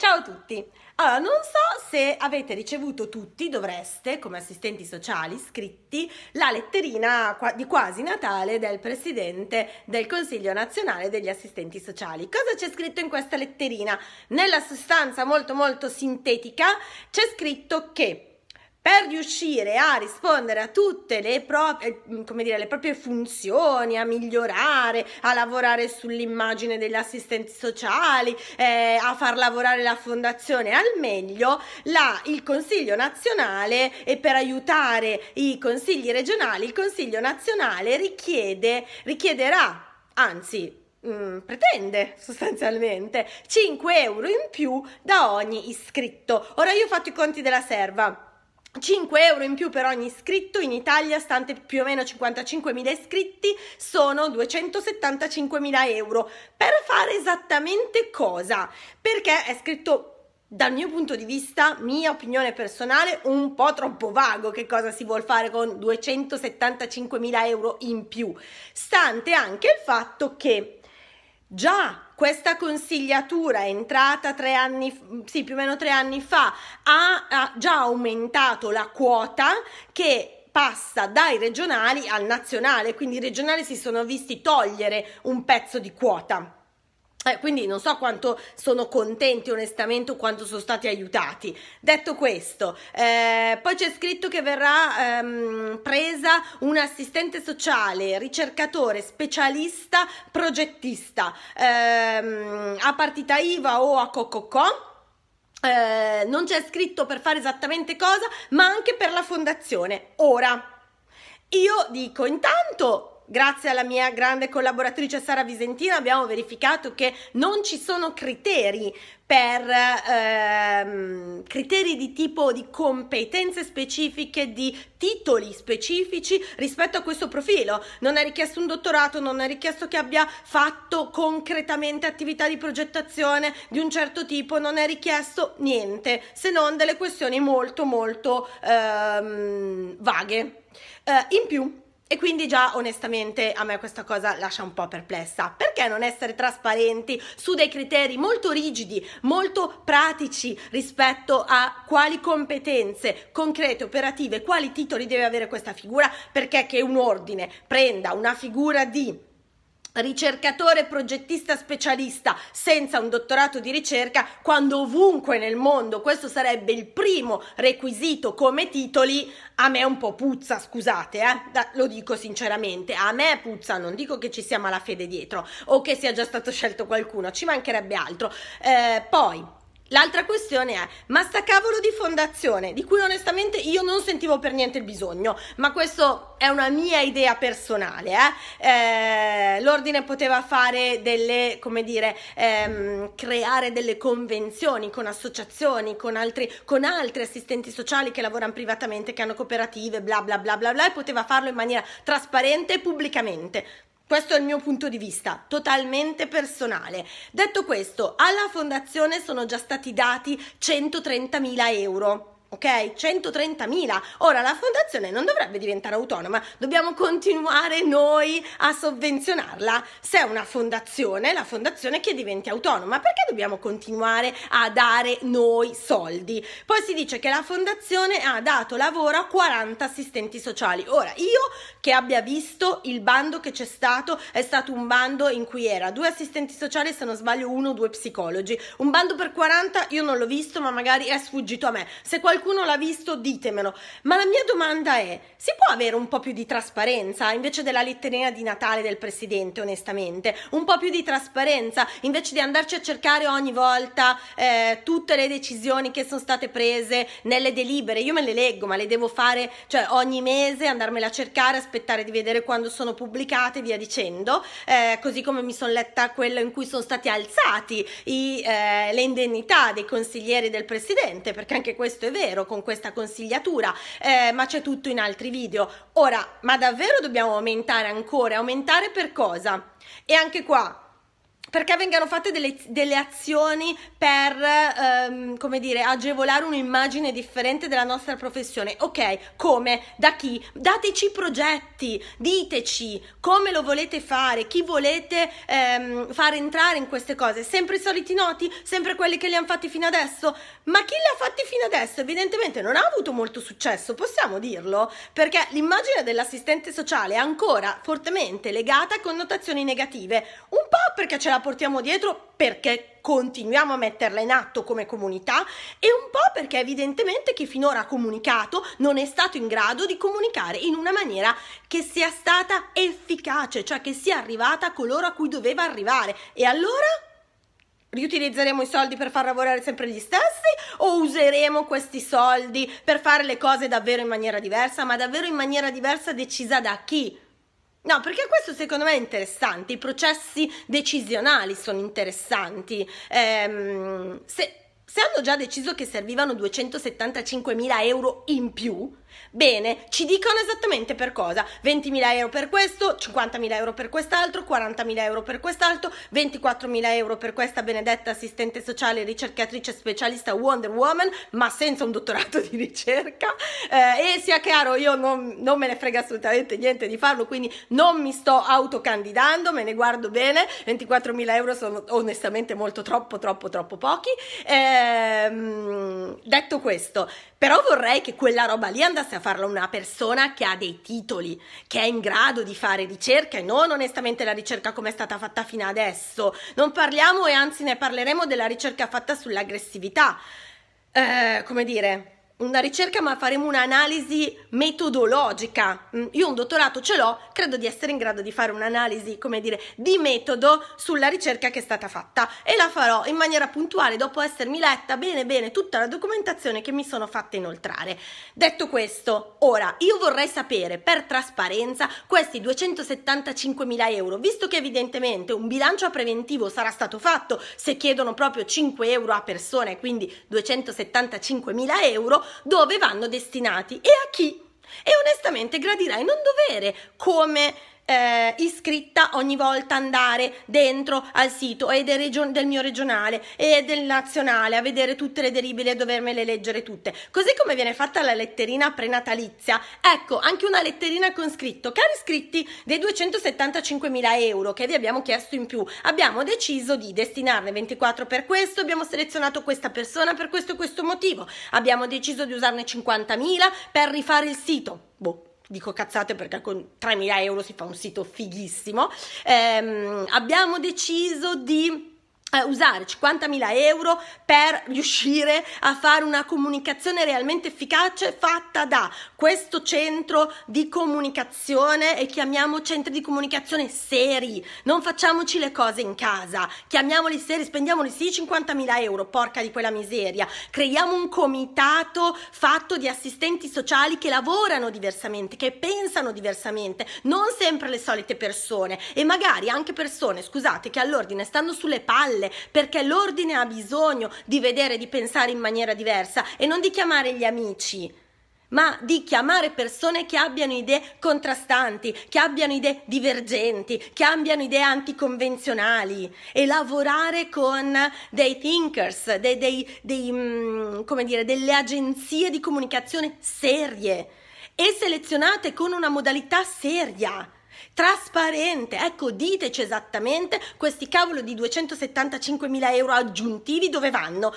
Ciao a tutti! Allora, non so se avete ricevuto tutti, dovreste, come assistenti sociali iscritti, la letterina di quasi Natale del Presidente del Consiglio Nazionale degli Assistenti Sociali. Cosa c'è scritto in questa letterina? Nella sostanza molto molto sintetica c'è scritto che per riuscire a rispondere a tutte le proprie, eh, dire, le proprie funzioni, a migliorare, a lavorare sull'immagine degli assistenti sociali, eh, a far lavorare la fondazione al meglio, la, il Consiglio nazionale e per aiutare i consigli regionali, il Consiglio nazionale richiede, richiederà, anzi mm, pretende sostanzialmente 5 euro in più da ogni iscritto. Ora io ho fatto i conti della serva. 5 euro in più per ogni iscritto in Italia, stante più o meno 55.000 iscritti, sono 275.000 euro. Per fare esattamente cosa? Perché è scritto dal mio punto di vista, mia opinione personale, un po' troppo vago che cosa si vuol fare con 275.000 euro in più, stante anche il fatto che già questa consigliatura entrata tre anni, mm, sì, più o meno tre anni fa, ha, ha già aumentato la quota che passa dai regionali al nazionale, quindi i regionali si sono visti togliere un pezzo di quota. Eh, quindi non so quanto sono contenti onestamente o quanto sono stati aiutati. Detto questo, eh, poi c'è scritto che verrà ehm, presa un assistente sociale, ricercatore, specialista, progettista ehm, a partita IVA o a COCOCO. Eh, non c'è scritto per fare esattamente cosa, ma anche per la fondazione. Ora, io dico intanto grazie alla mia grande collaboratrice Sara Visentina abbiamo verificato che non ci sono criteri per ehm, criteri di tipo di competenze specifiche, di titoli specifici rispetto a questo profilo. Non è richiesto un dottorato, non è richiesto che abbia fatto concretamente attività di progettazione di un certo tipo, non è richiesto niente, se non delle questioni molto molto ehm, vaghe. Eh, in più e quindi già onestamente a me questa cosa lascia un po' perplessa. Perché non essere trasparenti su dei criteri molto rigidi, molto pratici rispetto a quali competenze concrete, operative, quali titoli deve avere questa figura? Perché che un ordine prenda una figura di ricercatore progettista specialista senza un dottorato di ricerca quando ovunque nel mondo questo sarebbe il primo requisito come titoli a me un po' puzza scusate eh? da, lo dico sinceramente a me puzza non dico che ci sia malafede dietro o che sia già stato scelto qualcuno ci mancherebbe altro eh, poi L'altra questione è, ma sta cavolo di fondazione, di cui onestamente io non sentivo per niente il bisogno, ma questa è una mia idea personale. Eh? Eh, l'ordine poteva fare delle, come dire, ehm, creare delle convenzioni con associazioni, con altri, con altri assistenti sociali che lavorano privatamente, che hanno cooperative, bla bla bla bla bla, e poteva farlo in maniera trasparente e pubblicamente. Questo è il mio punto di vista, totalmente personale. Detto questo, alla fondazione sono già stati dati 130.000 euro ok? 130.000. Ora la fondazione non dovrebbe diventare autonoma, dobbiamo continuare noi a sovvenzionarla. Se è una fondazione, la fondazione che diventi autonoma, perché dobbiamo continuare a dare noi soldi? Poi si dice che la fondazione ha dato lavoro a 40 assistenti sociali. Ora, io che abbia visto il bando che c'è stato, è stato un bando in cui era due assistenti sociali, se non sbaglio uno o due psicologi. Un bando per 40 io non l'ho visto, ma magari è sfuggito a me. Se qualcuno qualcuno l'ha visto ditemelo, ma la mia domanda è, si può avere un po' più di trasparenza invece della letterina di Natale del Presidente, onestamente? Un po' più di trasparenza invece di andarci a cercare ogni volta eh, tutte le decisioni che sono state prese nelle delibere? Io me le leggo, ma le devo fare cioè, ogni mese, andarmela a cercare, aspettare di vedere quando sono pubblicate e via dicendo, eh, così come mi sono letta quello in cui sono stati alzati i, eh, le indennità dei consiglieri del Presidente, perché anche questo è vero davvero con questa consigliatura, eh, ma c'è tutto in altri video. Ora, ma davvero dobbiamo aumentare ancora? Aumentare per cosa? E anche qua perché vengano fatte delle, delle azioni per, ehm, come dire, agevolare un'immagine differente della nostra professione. Ok, come? Da chi? Dateci progetti, diteci come lo volete fare, chi volete ehm, far entrare in queste cose. Sempre i soliti noti? Sempre quelli che li hanno fatti fino adesso? Ma chi li ha fatti fino adesso evidentemente non ha avuto molto successo, possiamo dirlo, perché l'immagine dell'assistente sociale è ancora fortemente legata a connotazioni negative. Un po' perché ce l'ha la portiamo dietro perché continuiamo a metterla in atto come comunità e un po' perché evidentemente chi finora ha comunicato non è stato in grado di comunicare in una maniera che sia stata efficace, cioè che sia arrivata a coloro a cui doveva arrivare. E allora riutilizzeremo i soldi per far lavorare sempre gli stessi o useremo questi soldi per fare le cose davvero in maniera diversa, ma davvero in maniera diversa decisa da chi? No, perché questo secondo me è interessante, i processi decisionali sono interessanti. Ehm, se, se hanno già deciso che servivano 275 mila euro in più, Bene, ci dicono esattamente per cosa. 20.000 euro per questo, 50.000 euro per quest'altro, 40.000 euro per quest'altro, 24.000 euro per questa benedetta assistente sociale, ricercatrice specialista Wonder Woman, ma senza un dottorato di ricerca. Eh, e sia chiaro, io non, non, me ne frega assolutamente niente di farlo, quindi non mi sto autocandidando, me ne guardo bene. 24.000 euro sono onestamente molto troppo, troppo, troppo pochi. Eh, detto questo, però vorrei che quella roba lì andasse andasse a farla una persona che ha dei titoli, che è in grado di fare ricerca e non onestamente la ricerca come è stata fatta fino adesso. Non parliamo e anzi ne parleremo della ricerca fatta sull'aggressività. Eh, come dire, una ricerca, ma faremo un'analisi metodologica. Mm, io un dottorato ce l'ho, credo di essere in grado di fare un'analisi, come dire, di metodo sulla ricerca che è stata fatta e la farò in maniera puntuale dopo essermi letta bene bene tutta la documentazione che mi sono fatta inoltrare. Detto questo, ora io vorrei sapere per trasparenza questi 275.000 euro, visto che evidentemente un bilancio a preventivo sarà stato fatto se chiedono proprio 5 euro a persona e quindi 275.000 euro, dove vanno destinati e a chi. E onestamente gradirai non dovere come eh, iscritta ogni volta andare dentro al sito e del, region- del, mio regionale e del nazionale a vedere tutte le derivate e dovermele leggere tutte. Così come viene fatta la letterina prenatalizia, ecco anche una letterina con scritto: cari iscritti dei 275.000 euro che vi abbiamo chiesto in più, abbiamo deciso di destinarne 24 per questo, abbiamo selezionato questa persona per questo e questo motivo, abbiamo deciso di usarne 50.000 per rifare il sito. Boh, dico cazzate perché con 3.000 euro si fa un sito fighissimo, ehm, abbiamo deciso di usare 50.000 euro per riuscire a fare una comunicazione realmente efficace fatta da questo centro di comunicazione e chiamiamo centri di comunicazione seri, non facciamoci le cose in casa, chiamiamoli seri, spendiamoli sì 50.000 euro, porca di quella miseria, creiamo un comitato fatto di assistenti sociali che lavorano diversamente, che pensano diversamente, non sempre le solite persone e magari anche persone, scusate, che all'ordine stanno sulle palle, palle, perché l'ordine ha bisogno di vedere, di pensare in maniera diversa e non di chiamare gli amici, ma di chiamare persone che abbiano idee contrastanti, che abbiano idee divergenti, che abbiano idee anticonvenzionali e lavorare con dei thinkers, dei, dei, dei, mm, come dire, delle agenzie di comunicazione serie e selezionate con una modalità seria trasparente. Ecco, diteci esattamente questi cavolo di 275.000 euro aggiuntivi dove vanno.